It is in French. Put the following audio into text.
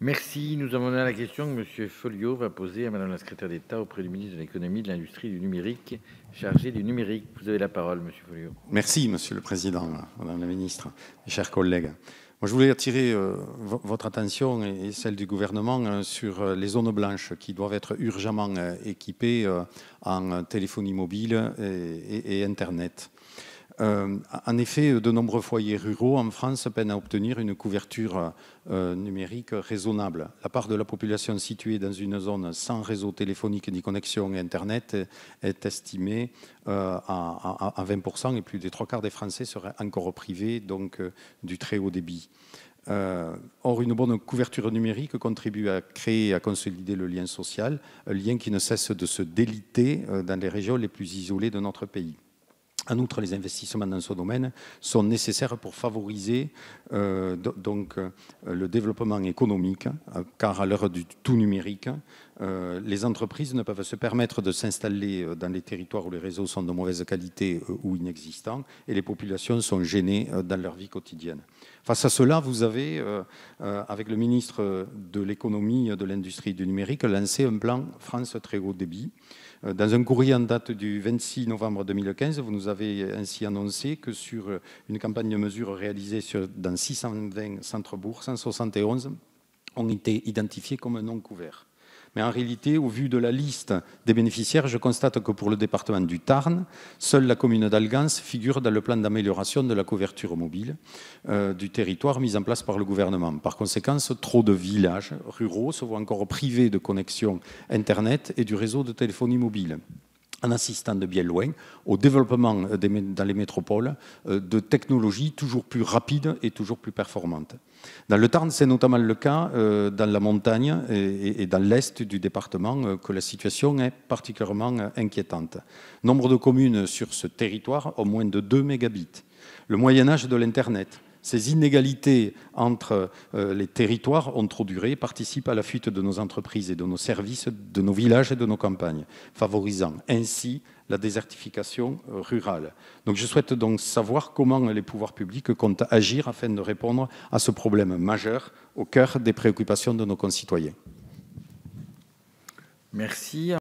Merci. Nous avons la question que M. Folliot va poser à Mme la secrétaire d'État auprès du ministre de l'économie, de l'industrie et du numérique, chargé du numérique. Vous avez la parole, M. Folliot. Merci, Monsieur le Président, Madame la Ministre, chers collègues. Moi, je voulais attirer euh, votre attention et celle du gouvernement euh, sur euh, les zones blanches qui doivent être urgemment équipées en téléphonie mobile et Internet. Euh, en effet, de nombreux foyers ruraux en France peinent à obtenir une couverture euh, numérique raisonnable. La part de la population située dans une zone sans réseau téléphonique ni connexion Internet est estimée euh, à, 20% et plus des trois quarts des Français seraient encore privés donc, du très haut débit or, une bonne couverture numérique contribue à créer et à consolider le lien social, un lien qui ne cesse de se déliter dans les régions les plus isolées de notre pays. En outre, les investissements dans ce domaine sont nécessaires pour favoriser euh, donc, euh, le développement économique, hein, car à l'heure du tout numérique, euh, les entreprises ne peuvent se permettre de s'installer dans les territoires où les réseaux sont de mauvaise qualité ou inexistants, et les populations sont gênées dans leur vie quotidienne. Face à cela, vous avez, avec le ministre de l'économie, de l'industrie et du numérique, lancé un plan France très haut débit. Dans un courrier en date du 26 novembre 2015, vous nous avez ainsi annoncé que sur euh, une campagne de mesures réalisée sur, dans 620 centres-bourgs, 171 ont été identifiés comme non couverts. Mais en réalité, au vu de la liste des bénéficiaires, je constate que pour le département du Tarn, seule la commune d'Algans figure dans le plan d'amélioration de la couverture mobile euh, du territoire mis en place par le gouvernement. Par conséquent, trop de villages ruraux se voient encore privés de connexion Internet et du réseau de téléphonie mobile en assistant de bien loin au développement dans les métropoles euh, de technologies toujours plus rapides et toujours plus performantes. Dans le Tarn, c'est notamment le cas euh, dans la montagne et, dans l'est du département euh, que la situation est particulièrement inquiétante. Nombre de communes sur ce territoire au moins de 2 mégabits. Le Moyen Âge de l'Internet, ces inégalités entre euh, les territoires ont trop duré, participent à la fuite de nos entreprises et de nos services, de nos villages et de nos campagnes, favorisant ainsi la désertification euh, rurale. Donc je souhaite donc savoir comment les pouvoirs publics comptent agir afin de répondre à ce problème majeur au cœur des préoccupations de nos concitoyens. Merci.